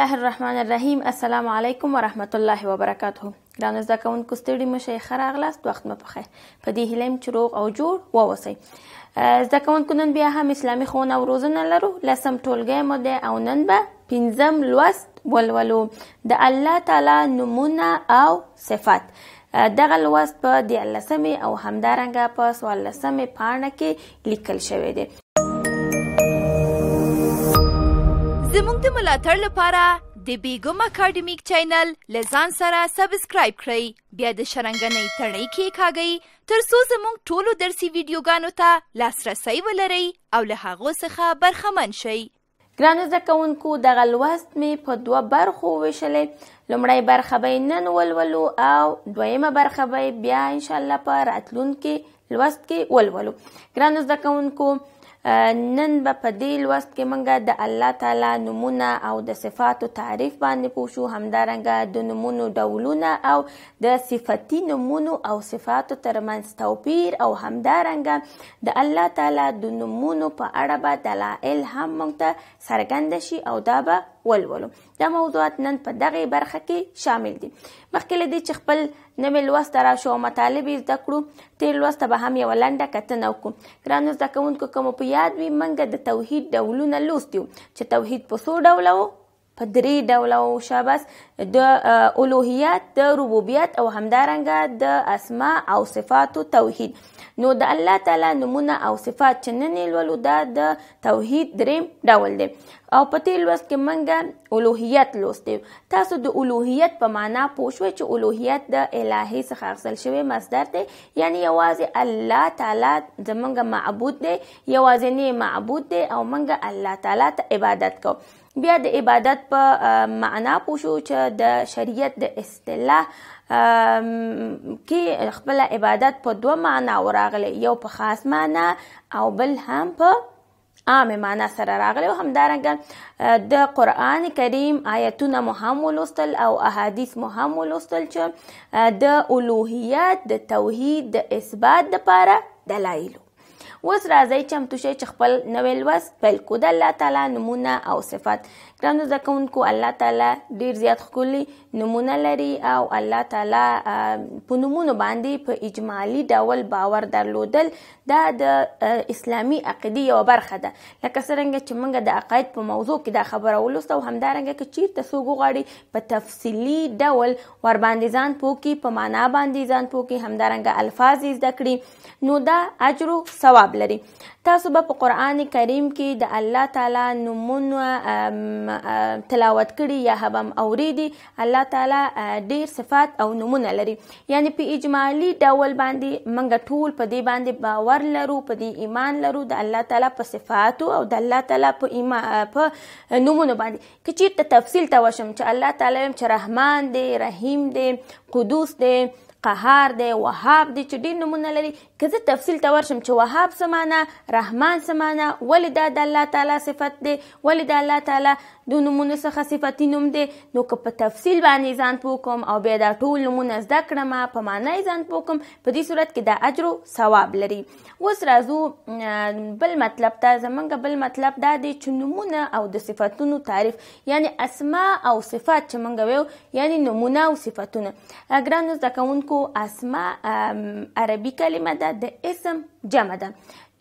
الله الرحمن الرحیم السلام علیکم ورحمت الله وبرکاته ګران زده کوونکو ستړي مشه خره غلاست وخت مې پخې په دې هیلم چروغ او جوړ ووسی زده کوونکو نن بیا هم اسلامي خونه او روزنه لرو لسم ټولګی مو ده او نن به پنځم لوست ولولو د الله تعالی نمونه او صفات دغه لوست په دیارلسمې او همدارنګه په څوارلسمې پاڼه کې لیکل شوی دی زموږ د ملاتړ لپاره د بیګم اکیډمیک چینل لزان سره سبسکرایب کړئ بیا د شرنګنۍ تړۍ کې کاږئ ترڅو زموږ ټولو درسي ویډیوګانو ته لاسرسي ولرئ او له هغو څخه برخمن شئ ګران زده کوونکو دغه لوست مې په دوه برخو ویشلې لومړی برخه به نن ولولو او دویمه برخه به بیا ان شاء الله په راتلونکي لوست کې ولولو ګران زده کوونکو نن به په دې لوست کې مونږ د الله تعالی نمونه او د صفاتو تعریف باندې پوه شو همدارنګه د نمونو ډولونه او د صفتی نمونو او صفاتو ترمنځ توپیر او همدارنګه د الله تعالی د نمونو په اړه به دلایل هم مونږ ته څرګند شي او دا به ولولو دا موضوعات نن په دغه برخه کې شامل دي مخکې لدی چې خپل نوې لوست را شو مطالب زده کړو تیر لوست به هم یو لنډه کتنه وکړو ګرانو زده کوونکو کوم په یاد وي منګه د توحید ډولونه لوستیو چې توحید په څو ډوله په درې ډول او شابس د اولوهیت د ربوبیت او همدارنګه د اسماء او صفات او توحید نو د الله تعالی نمونه او صفات چې نن لولو دا د توحید درې ډول دی او په تیر لوست کې منګه اولوهیت لوستو تاسو د اولوهیت په معنا پوه شوئ چې اولوهیت د الهي څخه اخیستل شوی مصدر دی یعنی یوازې الله تعالی زمونږ معبود دی یوازې معبود دی او منګه الله تعالی ته عبادت کوو بیا د عبادت په معنا پوښو چې د شریعت د اصطلاح کې خپل عبادت په دوه معنا وراغلي یو په خاص معنا او بل هم په عام معنا سره راغلی او همدارنګه د قران کریم آیتونه مو هم ولوستل او احادیث مو هم ولوستل چې د الوهیت د توحید د اثبات لپاره دلایلو اوس راځي چمتو شئ چې خپل نوې لوست پیل کو د الله تعالی نمونه او صفات ګرانو زده کوونکو الله تعالی ډیر زیات ښکلي نمونه لري او الله تعالی په نمونه باندې په اجمالی ډول باور درلودل دا د اسلامی عقیده یو برخه ده لکه څنګه چې موږ د عقاید په موضوع کې دا خبره ولوسته او همدارنګه کې چیرته څوک غواړي په تفصیلی ډول ور باندې ځان پوکي په معنا باندې ځان پوکي همدارنګه الفاظ زده کړي نو دا اجر او ثواب لري تاسو به په قران کریم کې د الله تعالی نمونه تلاوت کړي یا هم اوریدي الله تعالی ډیر صفات او نمونه لري یعنی په اجمالی ډول باندې منګه ټول په دې باندې باور لرو په دې ایمان لرو د الله تعالی په صفاتو او د الله تعالی په ایمان په نمونه باندې کچیر ته تفصیل ته وشم چې الله تعالی چې رحمان دی رحیم دی قدوس دی قهار دی وهاب دی چې ډېر نمونه لري که زه تفصیل ته ورشم چې وهاب څه رحمان څه ولې دا د الله تعالی صفت دی ولې د الله تعالی د نمونه څخه صفتی نوم دی نو که په تفصیل باندې ځان پوه کوم او بیا دا ټول نمونه زده کړم په معنا یې ځان پوه کوم په دې صورت کې دا اجر او ثواب لري اوس راځو بل مطلب ته زمونږ بل مطلب دا دی چې نمونه او د صفاتونو تعریف یعنی اسما او صفات چې مونږ ویو یعنی نمونه او صفاتونه ګرانو زده کوونکو اسما عربي کلمه ده د اسم جمع ده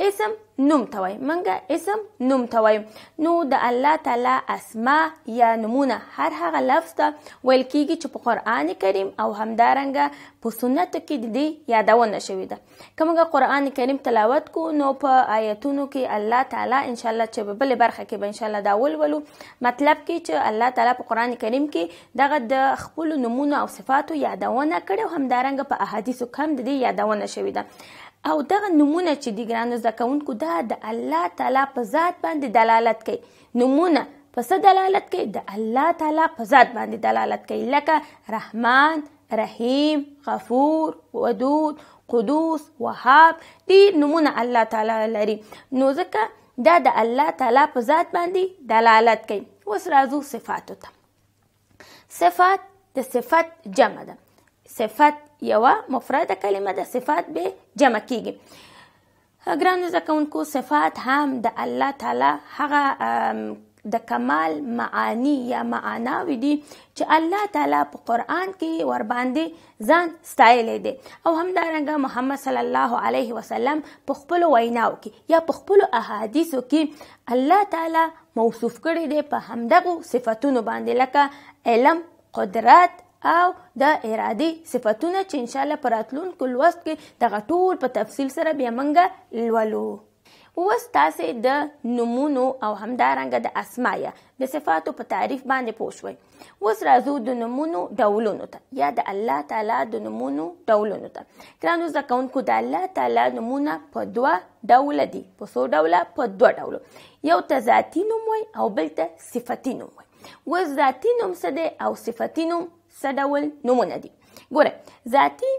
اسم نوم ته وایي منګه اسم نوم ته وایو نو د الله تعالی اسما یا نمونه هر هغه لفظ ته ویل کیږي چې په قران کریم او همدارنګه په سنت کې د دې یادونه شوې ده که موږ قران کریم تلاوت کو نو په آیتونو کې الله تعالی ان شاء الله چې په بل برخه کې به ان شاء الله دا ولولو مطلب کې چې الله تعالی په قران کریم کې دغه د خپل نمونه او صفاتو یادونه کړې او همدارنګه په احادیثو کې هم د دې یادونه شوې ده او دغه نمونه چې دی ګران زده کوونکو دا د الله تعالی په ذات باندې دلالت کوي نمونه په څه دلالت کوي د الله تعالی په ذات باندې دلالت کوي لکه رحمان رحیم غفور ودود قدوس وهاب دی نمونه الله تعالی لري نو ځکه دا د الله تعالی په ذات باندې دلالت کوي اوس راځو صفاتو ته صفات د صفت جمع ده صفت یوه مفرده کلمه د صفات به جمع کیږي ګران زده کوونکو صفات هم د الله تعالی هغه د کمال معانی یا معناوی دي چې الله تعالی په قران کې ور باندې ځان ستایلی دی او همدارنګه محمد صلی الله علیه وسلم په خپل ویناو کې یا په خپل احادیثو کې الله تعالی موصوف کړی دی په همدغه صفاتونو باندې لکه علم قدرت او د ارادي صفاتونه چې ان شاء الله پر راتلونکو لوست کې دغه ټول په تفصیل سره بیا موږ لولو اوس تاسو د نمونو او همدارنګه د اسماء د صفاتو په تعریف باندې پوه شوي اوس راځو د نمونو ډولونو ته یا د الله تعالی د نمونو ډولونو ته ګرانو زده کوونکو د الله تعالی نمونه په دوه ډوله دي په څو ډوله په دوه ډولو یو ته ذاتي نوم او بل ته صفتي نوم وي اوس ذاتي نوم څه دی او صفتي نوم څه ډول نومونه دي ګوره ذاتی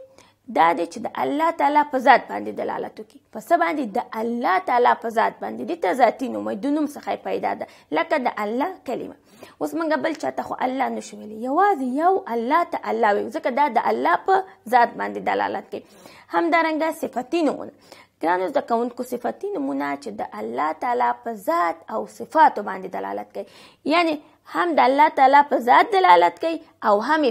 دا دی چې د الله تعالی په ذات باندې دلالت وکړي په څه باندې د الله تعالی په ذات باندې دې ته ذاتي نوم د نوم څخه پیدا ده لکه د الله کلمه اوس موږ بل چاته خو الله نشو ویلی یوازې یو الله ته الله وایو ځکه دا د الله په ذات باندې دلالت کوي همدارنګه صفتي نومونه ګرانو زده کوونکو صفتي نومونه چې د الله تعالی په ذات او صفاتو باندې دلالت کوي یعنی هم د الله تعالی په ذات دلالت کوي او هم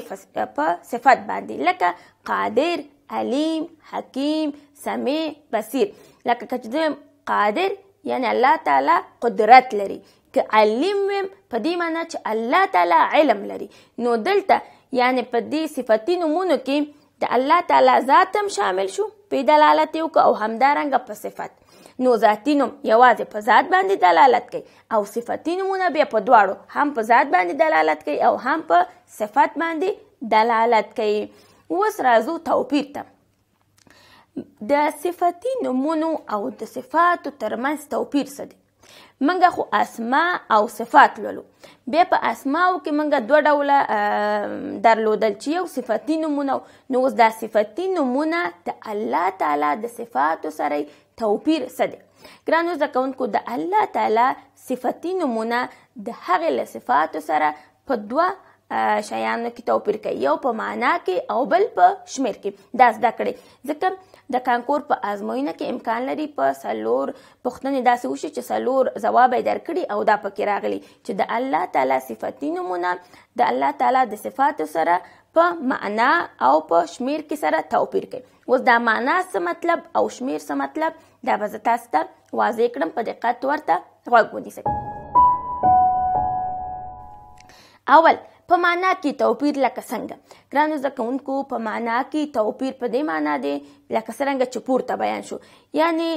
په صفت باندې لکه قادر علیم حکیم سمیع بصیر لکه کچدم قادر یعنی الله تعالی قدرت لري که علیم ویم په دې معنی چې الله تعالی علم لري نو دلته یعنی په دې صفتي نومونو کې د الله تعالی ذات هم شامل شو په دلالت یو او همدارنګه په صفت نو ذاتي نوم یوازې په ذات باندې دلالت کوي او صفتي نومونه بیا په دواړو هم په ذات باندې دلالت کوي او هم په صفت باندې دلالت کوي اوس راځو توپیر ته د صفتي نومونو او د صفاتو ترمنځ توپیر څه دی منګه خو اسماء او صفات لولو بیا په اسماءو کې منګه دوه ډوله درلودل چې یو صفاتي نومونه نو اوس دا صفاتي نومونه د الله تعالی د صفاتو سره توپیر څه دی ګرانو زده کوونکو د الله تعالی صفتي نومونه د هغې له صفاتو سره په دوه شیانو کې توپیر کوي یو په معنا کې او بل په شمیر کې دا زده کړئ ځکه د کانکور په ازموینه کې امکان لري په سلور پوښتنې داسې وشي چې سلور ځواب یې درکړي او دا پکې راغلي چې د الله تعالی صفتي نومونه د الله تعالی د صفاتو سره په معنا او په شمیر کې سره توپیر کوي اوس دا معنا څه مطلب او شمیر څه مطلب دا به زه تاسو ته واضح کړم په دقت ورته غوږ ونیسئ اول په معنا کې توپیر لکه څنګه ګرانو زده کوونکو په معنا کې توپیر په دې معنا دی لکه څرنګه چې پورته بیان شو یعنی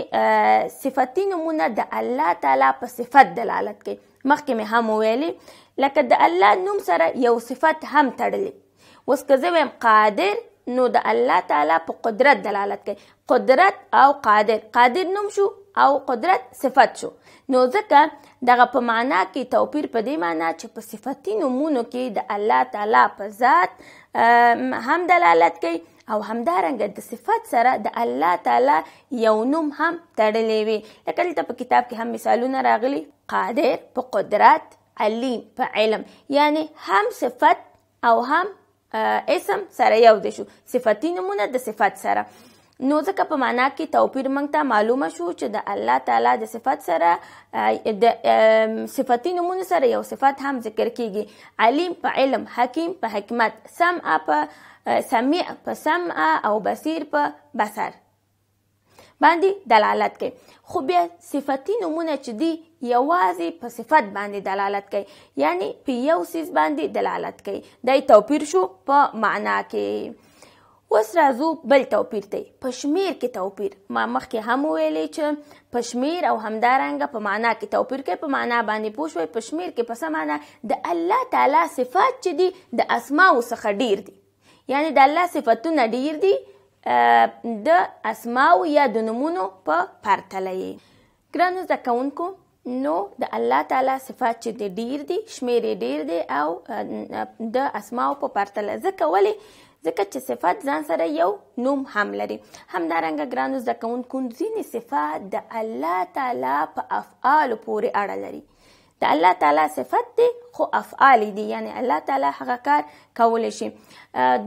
صفتي نمونه د الله تعالی په صفت دلالت کوي مخکې مې هم وویلې لکه د الله نوم سره یو صفت هم تړلې اوس که زه وایم قادر نو د الله تعالی په قدرت دلالت کوي قدرت او قادر قادر نوم شو او قدرت صفت شو نو ځکه دغه په معنا کې توپیر په دې معنا چې په صفتي نومونو کې د الله تعالی په ذات هم دلالت کوي او همدارنګه د صفت سره د الله تعالی یو نوم هم تړلی وي لکه دلته په کتاب کې هم مثالونه راغلي قادر په قدرت علیم په علم یعنی هم صفت او هم اسم سره یو دي شو صفتی نمونه د صفت سره نو ځکه په معنا کې توپیر موږ ته معلومه شو چې د الله تعالی د صفت سره د صفتی نمونه سره یو صفت هم ذکر کیږي علیم په علم حکیم په حکمت سمع په سمع په سمع او بصیر په بصر باندې دلالت کوي خو بیا صفتی نمونه چې دی یوازې په صفت باندې دلالت کوي یعنی په یو سیز باندې دلالت کوي دای توپیر شو په معنا کې اوس راځو بل توپیر دی په شمیر کې توپیر ما مخکې هم ویلی چې په شمیر او همدارنګه په معنا کې توپیر کوي په معنا باندې پوه شوئ په شمیر کې په څه معنا د الله تعالی صفات چې دي د اسماو څخه ډیر دي یعنی د الله صفتونه ډیر دي دی د اسماو یا د نمونو په پرتله یې ګرانو زده کوونکو نو د الله تعالی صفات چې ډیر دي شمیر ډیر دي او د اسماو په پرتله ځکه ولې ځکه چې صفات ځان سره یو نوم هم لري همدارنګه ګرانو زده کوونکو ځینې صفات د الله تعالی په افعالو پورې اړه لري د الله تعالی صفت دی خو افعال دي یعنی الله تعالی هغه کار کولی شي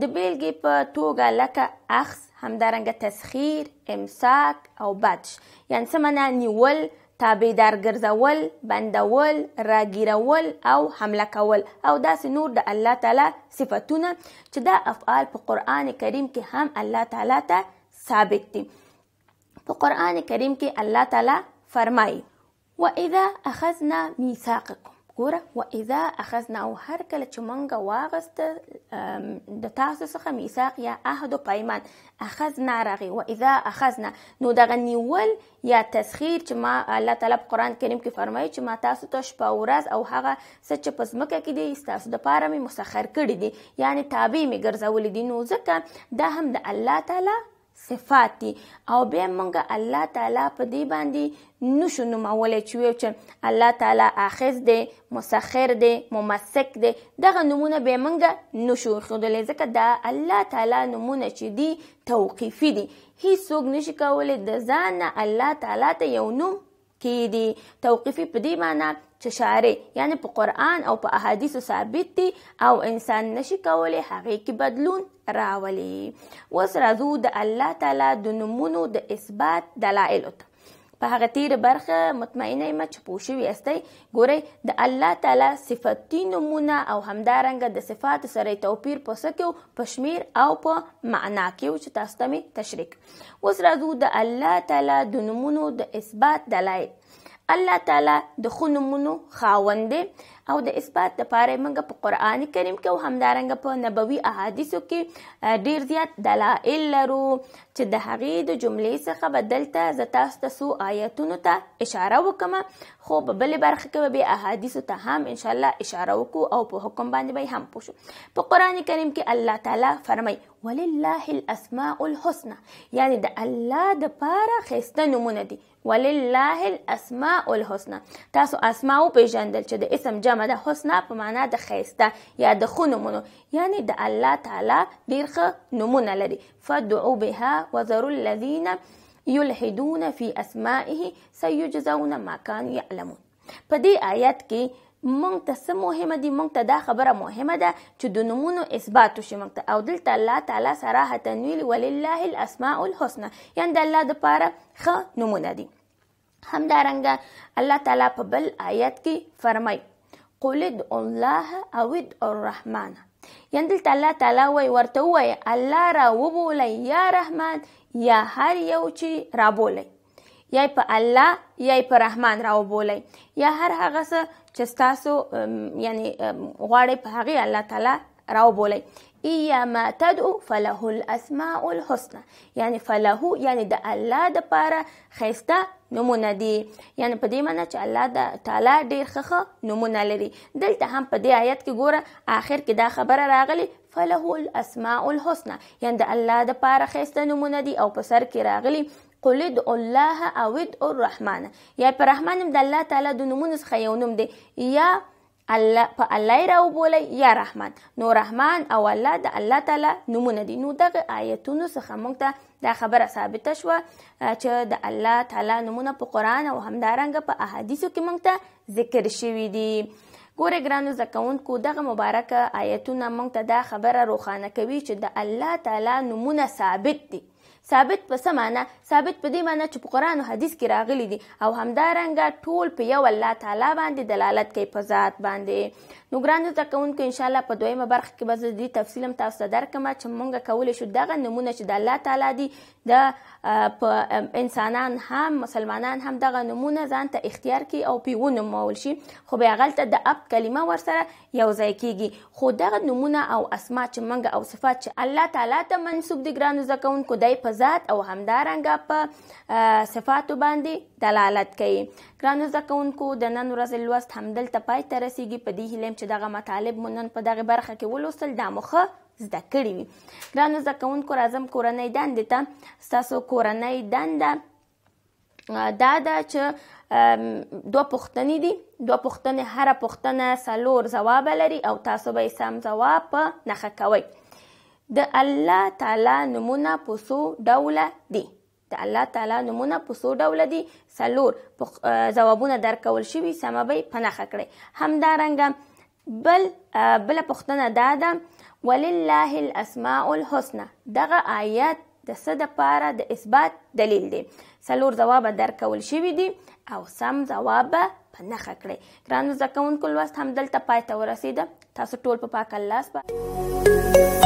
د بیلګې په توګه لکه اخذ همدارنګه تسخیر امساک او بدش یعنی څه معنا نیول تابعدار ګرځول بندول راګیرول او حمله کول او داسې نور د دا الله تعالی صفاتونه چې دا افعال په قران کریم کې هم الله تعالی ته ثابت دي په قران کریم کې الله تعالی فرمایي واذا اخذنا میثاقکم ګوره واذا اخذنا او هر کله چې مونږه واغسته د تاسو څخه میثاق یا عهد او پیمان اخذنا راغي واذا اخذنا نو دغه نیول یا تسخیر چې ما الله تعالی په قران کریم کې فرمایي چې ما تاسو ته شپه ورځ او هغه څه چې په ځمکه کې دي تاسو د پاره می مسخر کړی دي یعنی تابع می ګرځول دي نو ځکه دا هم د الله تعالی صفات دي او بیا مونږ الله تعالی په دې باندې نشو نومولی چې ویو چې الله تعالی آخذ دی مسخر دی ممسک دی دغه نمونه به مونږ نشو ښودلی ځکه دا الله تعالی نمونه چې دي توقیفي دي هیڅوک نشي کولی د ځان نه الله تعالی ته یو نوم کې دي توقیفي په دې معنی چې شارع یعنی په قرآن او په احادیثو ثابت دي او انسان نشي کولی هغې کې بدلون راولي اوس راځو د الله تعالی د نومونو د اثبات دلایلو ته په هغه تیر برخه مطمئنه ما چې پوه شوي استئ ګورئ د الله تعالی صفتي نومونه او همدارنګه د صفات سره توپیر په څه کې په شمیر او په معنا کې چې تاسو ته تشریح اوس راځو د الله تعالی د نومونو د اثبات دلایل الله تعالی د خونمونو خاوند دی او د اثبات لپاره موږ په قران کریم کې او همدارنګ په نبوي احادیثو کې ډیر زیات دلایل لرو چې د هغې د جملې څخه به دلته زه تاسو ته څو آیتونو ته اشاره وکم خو په بلې برخه کې به بیا احادیثو ته هم انشاءالله اشاره وکړو او په حکم باندې به هم پوه شو په قرآن کریم کې الله تعالی فرمای ولله الاسماء الحسنى یعنی د الله د پاره خسته نمونه دي ولله الاسماء الحسنى تاسو اسماء او پیژندل چې د اسم جمع د حسنا په معنا د خسته یا د خو نمونه یعنی د الله تعالی ډیر ښه نمونه لري فدعو بها تعالى وذروا الذين يلحدون في اسمائه سيجزون ما كانوا يعلمون په دې آیت کې مونږ ته څه مهمه دي مونږ ته دا خبره مهمه ده چې د نومونو اثبات وشي مونږ ته او دلته الله تعالی صراحه ویل ولله الاسماء الحسنى یعنی د الله د پاره ښه نومونه دي همدارنګه الله تعالی په بل آیت کې فرمای قل ادعوا الله او ادعوا الرحمن یعنی دلته الله تعالی وای ورته وای الله را وبولي یا رحمان یا هر یو چې را بولي یا په الله یا په رحمان را وبولي یا هر هغه څه چې تاسو یعنی غواړي په هغه الله تعالی را وبولي ایا ما تدعو فله الاسماء الحسنى یعنی فله یعنی د الله د پاره خيسته نمونه دي یعنی په دې معنی چې الله تعالی ډیر خخه نمونه لري دلته هم په دې آیت کې ګوره آخر کې دا خبره راغلی فله الاسماء الحسنى یعنی د الله د پاره خسته نمونه دي او په سر کې راغلی قل ادعوا الله او ادعوا الرحمن یا په رحمان د الله تعالی د نومونو څخه یو نوم دی یا الله په الله را وبولي یا رحمان نو رحمان او الله د الله تعالی نومونه دي نو دغه آیتونو څخه موږ ته دا خبره ثابته شوه چې د الله تعالی نمونه په قران او همدارنګه په احادیثو کې مونږ ته ذکر شوي دي ګوره ګرانو زکونکو دغه مبارکه آیتونه مونږ ته دا خبره روښانه کوي چې د الله تعالی نمونه ثابت دي ثابت په څه معنی ثابت په دې معنی چې په قران او حدیث کې راغلي دي او همدارنګه ټول په یو الله تعالی باندې دلالت کوي په ذات باندې نو ګران زده کوونکو ان شاء الله په دویمه برخه کې به زه دې تفصیل هم تاسو ته درکمه چې مونږ کولی شو دغه نمونه چې د الله تعالی دی د په انسانان هم مسلمانان هم دغه نمونه ځان ته اختیار کړي او پی ونومول شي خو بیا غلطه د اب کلمه ورسره یو ځای کیږي خو دغه نمونه او اسما چې مونږ او صفات چې الله تعالی ته منسوب دي ګران زده کوونکو دای په په ذات او همدارنګه په صفاتو باندې دلالت کوي ګران زده کوونکو د نن ورځې لوست همدلته پای ته رسیږي په دې هیله چې دغه مطالب مو نن په دغه برخه کې ولوستل دا مخه زده کړی وي ګران زده کوونکو راځم کورنۍ دندې ته ستاسو کورنۍ دنده دا ده چې دوه پوښتنې دي دوه پوښتنې هره پوښتنه څلور ځواب لري او تاسو به سم ځواب په نخښه کوئ د الله تعالی نمونه په څو ډوله دي د الله تعالی نمونه په څو ډوله دي سلور په جوابونه درکول شوي سمبي پناخه کړي همدارنګه بل بل پښتنه دا ده ولله الاسماء الحسنى دغه آیات د څه د پاره د اثبات دلیل دی سلور جواب درکول شوي دي او سم جواب پناخه کړي ګرانو زکونکو لوست هم دلته پاتې ورسیده تاسو ټول په پاک الله سپارم